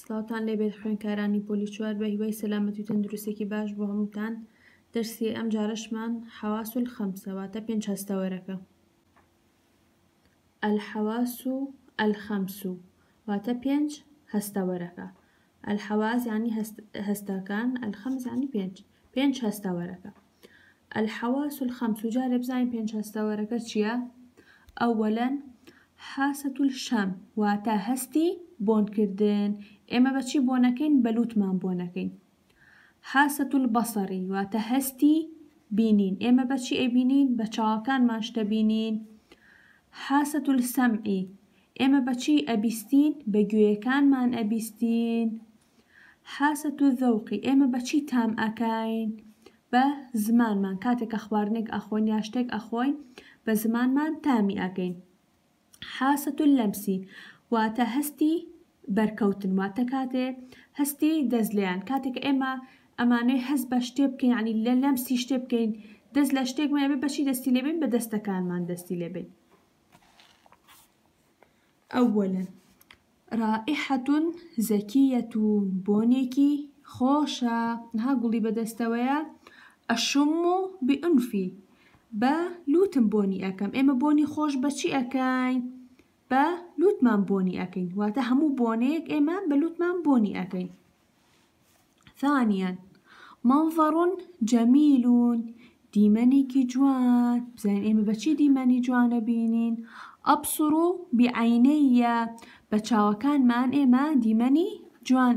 سلااوان لێبێت خوێنکارانی پۆلی چوار بە هیوای سەلامەتی تەندروستێکی باش بۆ هەمووتان دەرسی ئەم جارشمان حواسول خەمسەواتە پێنج هەستەوەرەکە ئەلحەواس و ئەلخەمس و واتە پێنج هەستەوەرەکە ئەلحەواز ینی هەستەکان ئەلخەمز ینی پێنج پێنج هەستەوەرەکە الحواس الخمس جاري بزاين بين شاستاورك تشيا أولا حاسة الشم واتا هستي بون كردن ئێمە بەچی بۆ نەکەین بەلووتمان بۆ نەکەین حاستول بەسەری واتە هەستی بینین ئێمە بەچی ئەبینین بە چاوەکانمان شتەبینین حاستول سەمعی ئێمە بەچی ئەبیستین بە گوێیەکانمان ئەبیستین حاست و ذەوقی ئێمە بەچی تام ئەکاین بە زمانمان کاتێکە خواردنێک ئەخۆین یا شتێک ئەخۆین بە زمانمان تامی ئەگەین حاست و لەمسی واتە هەستی بەرکەوتن واتە کاتێ هەستی دەستلیان کاتێک ئێمە ئەمانەی هەست بە شتێ بکەین ینی لە لەمسی شتێ بکەین دەست لە شتێکمەبێ بەشی دەستی لێبین بە دەستەکانمان دەستی لێبین ئەوەن ڕائحەتون زەکیەت و بۆنێکی خۆشە نها گوڵی بەدەستەوەیە ئەشم و بئنفی بە لوتم بۆنی ئەەکەم ئێمە بۆنی خۆش بەچی ئەەکەین؟ بونی لوتمان بۆنی ئەەکەین واتە هەموو بۆنەیەک با بە لوتمان بۆنی ثانیا ثانیان جمیلون جەمیلون دیمەنێکی جوان بزانین با بەچی دیمەنی جوان بینین ئەپسڕ و بچه بە من ئێمە دیمەنی جوان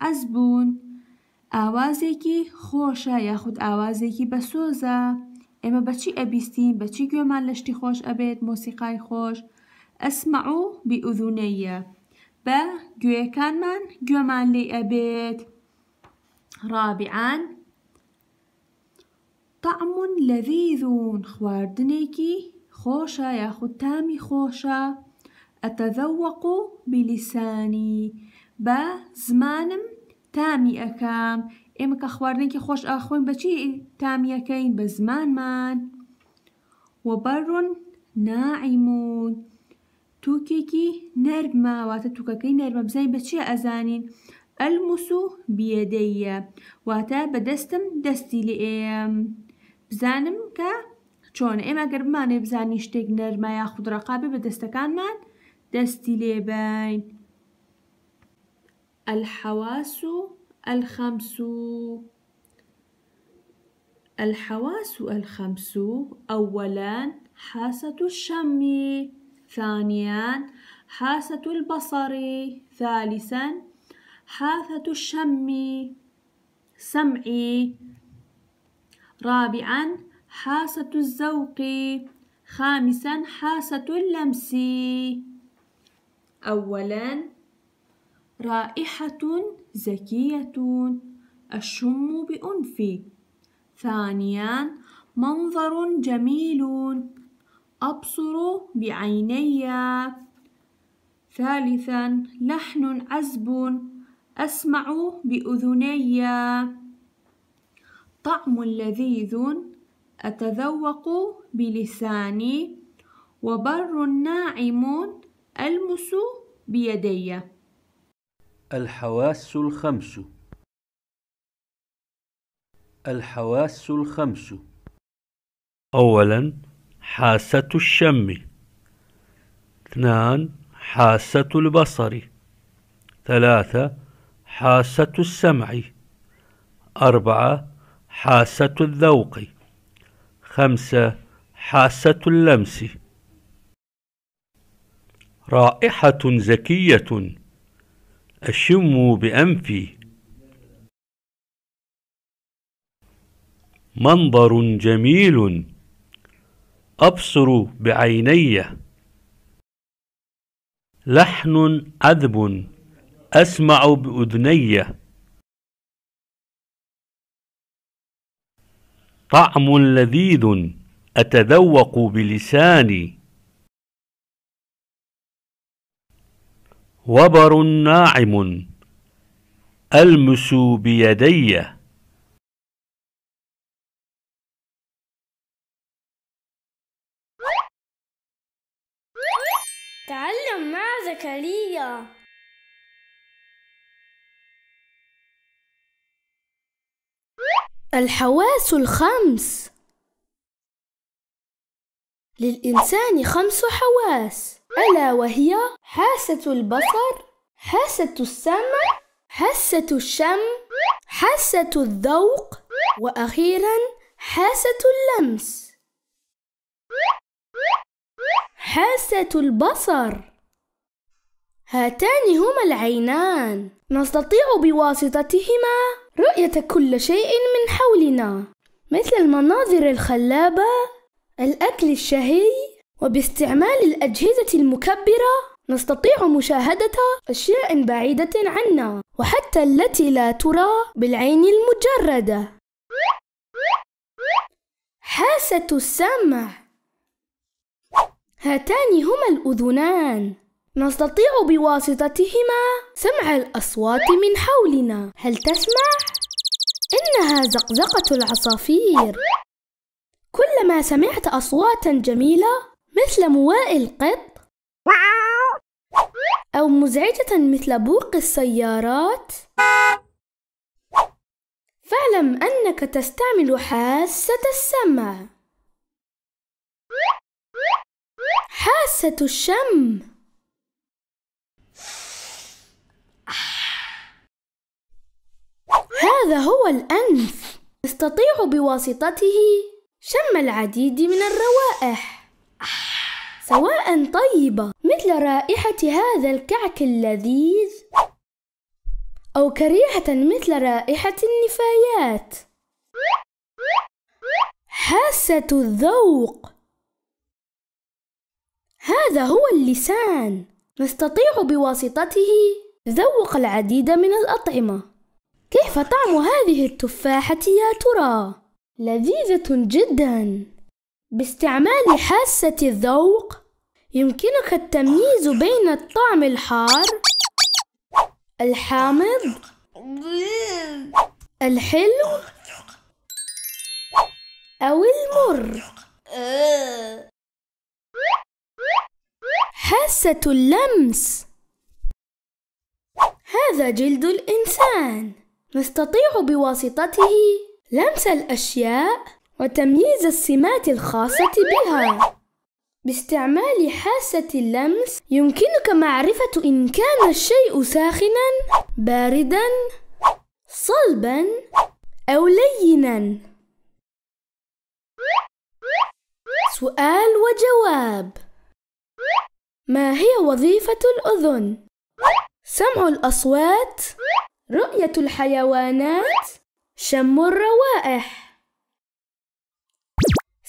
ازبون آوازی لەحنون خوشه یا خود آوازی ئاوازێکی بسوزه ئێمە بەچی ئەبیستین بەچی گوێمان لەشتی خۆش ئەبێت مۆسیقای خۆش ئەسمع و بیئودونەیە بە گوێەکانمان گوێمان لێ ئەبێت ڕابعان تەعمون لەذیذون خواردنێکی خۆشە یاخود تامی خۆشە ئەتەذەوەق و بیلیسانی بە زمانم تامی ئەکام ئێمە کە خواردنێکی خۆش ئاخۆین بەچی تامیەکەین بە زمانمان وەبڕون نائیمون تووکێکی نەرماواتە تووکەکەی نەرمە بزای بەچی ئەزانین ئەلموس و بێدەیە واتە بەدەستم دەستی لێ ئێم بزانم کە چۆن ئێمە گەرممانێ بزانی شتێک نەرمایە خودڕقابێ بە دەستەکانمان دەستی لێبین الحواس و الخمس الحواس الخمس أولا حاسة الشم ثانيا حاسة البصر ثالثا حاسة الشم سمعي رابعا حاسة الذوق خامسا حاسة اللمس أولا رائحة زكية أشم بأنفي ثانيا منظر جميل أبصر بعيني ثالثا لحن عزب أسمع بأذني طعم لذيذ أتذوق بلساني وبر ناعم ألمس بيدي الحواس الخمس الحواس الخمس أولا حاسة الشم اثنان حاسة البصر ثلاثة حاسة السمع أربعة حاسة الذوق خمسة حاسة اللمس رائحة زكية أشم بأنفي منظر جميل أبصر بعيني لحن عذب أسمع بأذني طعم لذيذ أتذوق بلساني وبر ناعم ألمس بيدي تعلم مع زكريا الحواس الخمس للإنسان خمس حواس ألا وهي حاسة البصر حاسة السمع حاسة الشم حاسة الذوق وأخيرا حاسة اللمس حاسة البصر هاتان هما العينان نستطيع بواسطتهما رؤية كل شيء من حولنا مثل المناظر الخلابة الأكل الشهي وباستعمال الأجهزة المكبرة نستطيع مشاهدة أشياء بعيدة عنا وحتى التي لا ترى بالعين المجردة حاسة السمع هاتان هما الأذنان نستطيع بواسطتهما سمع الأصوات من حولنا هل تسمع؟ إنها زقزقة العصافير كلما سمعت أصواتا جميلة مثل مواء القط أو مزعجة مثل بوق السيارات فاعلم أنك تستعمل حاسة السمع حاسة الشم هذا هو الأنف تستطيع بواسطته شم العديد من الروائح سواء طيبة مثل رائحة هذا الكعك اللذيذ أو كريهة مثل رائحة النفايات حاسة الذوق هذا هو اللسان نستطيع بواسطته ذوق العديد من الأطعمة كيف طعم هذه التفاحة يا ترى؟ لذيذة جداً باستعمال حاسة الذوق يمكنك التمييز بين الطعم الحار الحامض الحلو أو المر حاسة اللمس هذا جلد الإنسان نستطيع بواسطته لمس الأشياء وتمييز السمات الخاصة بها باستعمال حاسة اللمس يمكنك معرفة إن كان الشيء ساخنا باردا صلبا أو لينا سؤال وجواب ما هي وظيفة الأذن؟ سمع الأصوات رؤية الحيوانات شم الروائح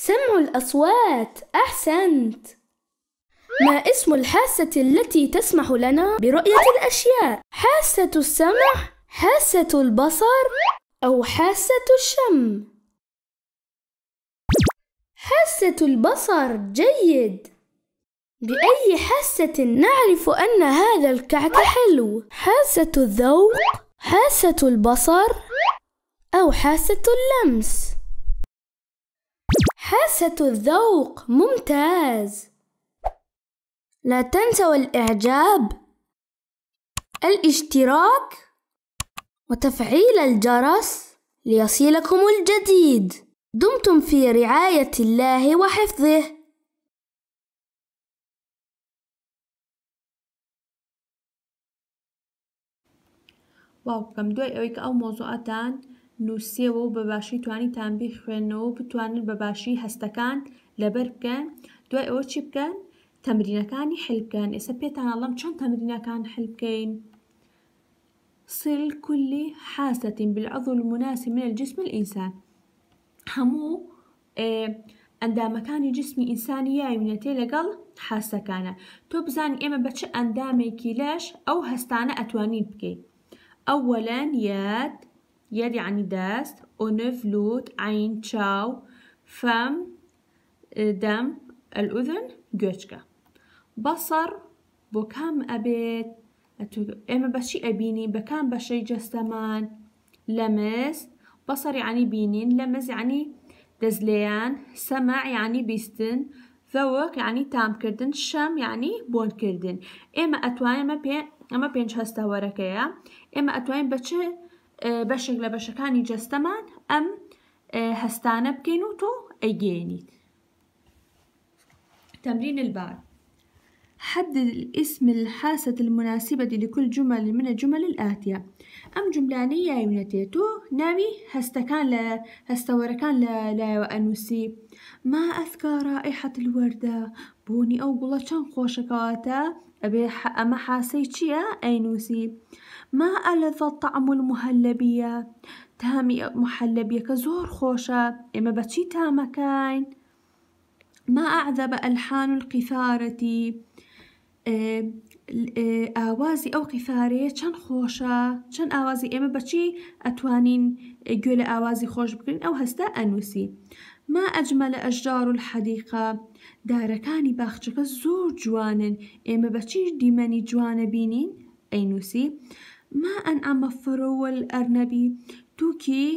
سمع الأصوات أحسنت ما اسم الحاسة التي تسمح لنا برؤية الأشياء؟ حاسة السمع، حاسة البصر، أو حاسة الشم؟ حاسة البصر جيد بأي حاسة نعرف أن هذا الكعك حلو؟ حاسة الذوق، حاسة البصر، أو حاسة اللمس؟ حاسة الذوق ممتاز لا تنسوا الإعجاب الاشتراك وتفعيل الجرس ليصلكم الجديد دمتم في رعاية الله وحفظه واو كم دوي أويك أو موضوعتان نووسەوە و بەباشی توانی تانبی خوێندنەوە بتوانن بەباشی هەستەکان لەبەر بکەن دوای ئەوە چی بکەن تەمرینەکانی حلبکەن ئێستا پێتان ئەڵم چۆن تەمرینەکان حلبکەین سل کولی حاستین بالعضو المناسی من الجسم الإنسان هەموو ئەندامەکانی جسمی ئینسانی یاوینەتێ لەگەڵ حاسەکانە تۆ بزان ئێمە بەچ ئەندامێکی لەش ئەو هەستانە ئەتوانین بکەیت ئەوەلەن یاد يد يعني دست أنف لوت عين تشاو فم دم الأذن جوشكا بصر بكم أبيت إما بشي أبيني بكم بشي جستمان لمس بصر يعني بينين لمس يعني دزليان سمع يعني بيستن ذوق يعني تام كردن شم يعني بون كردن إما أتواني ما بين أما بينش هەستە وەرەکەیە ئێمە ئەتوانین آه، بەشێک لە جستمان أم هستانب آه، كينوتو بکەین تمرين البعد حدد الاسم الحاسة المناسبة لكل جمل من الجمل الآتية أم جملانية يونتيتو نامي هستكان لا هستوركان لا وأنوسي ما أذكى رائحة الوردة بوني أو قلتشان خوشكواتا أبي ح... أما حاسي تشيا أينوسي ما ألذ طعم المهلبية تامي محلبية كزور خوشة إما بتشي تامكاين ما أعذب ألحان القثارة ئاوازی ئەو قیفارەیە چەند خۆشە چەند ئاوازی ئێمە بەچی ئەتوانین گوێ لە ئاوازی خۆش بکەین ئەو هەستا ئەنووسی ما ئەجمە لە ئەشجار و حەدیقا دارەکانی باخچەکە زۆر جوانن ئێمە بەچی دیمەنی جوانە بینین ئەینوسی ما ئەن ئەمە فرۆوەل ئەرنەبی تووکی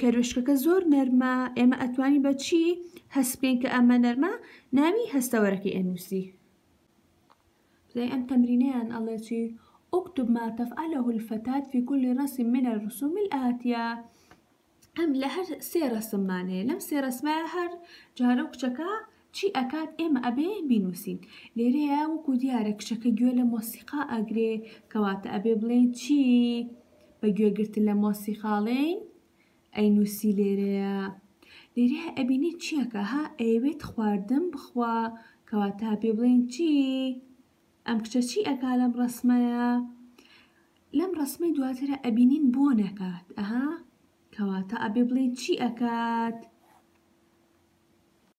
کەروشکەکە زۆر نەرمە ئێمە ئەتوانی بەچی هەسپین کە ئەمە نەرمە ناوی هەستەوەرەکەی ئەنووسی زي أم تمرينان التي اكتب ما تفعله الفتاة في كل رسم من الرسوم الآتية ئەم لە هەر سێ ڕسممانەیە لەم سێ ڕسمای هەر جارە کچەکە چی ئەکات ئێمە ئەبێ بینوسین لێرەیە وەکو دیارە کچەکە گوێ لە مۆسیقا ئەگرێ کەواتە ئەبێ بڵێ چی بە گوێگرتن لە مۆسیقاڵین ئەی نووسی لێرەیە لێرە ئەبینی چیەکە ها ئەیوێت خواردن بخوا کەواتە بێ بڵێن چی؟ ئەم کچە چی ئەکا لەم ڕسمەیە لەم ڕسمەی دواترە ئەبینین بۆ نەکات ئەها کەواتە ئەبێ بڵێ چی ئەکات؟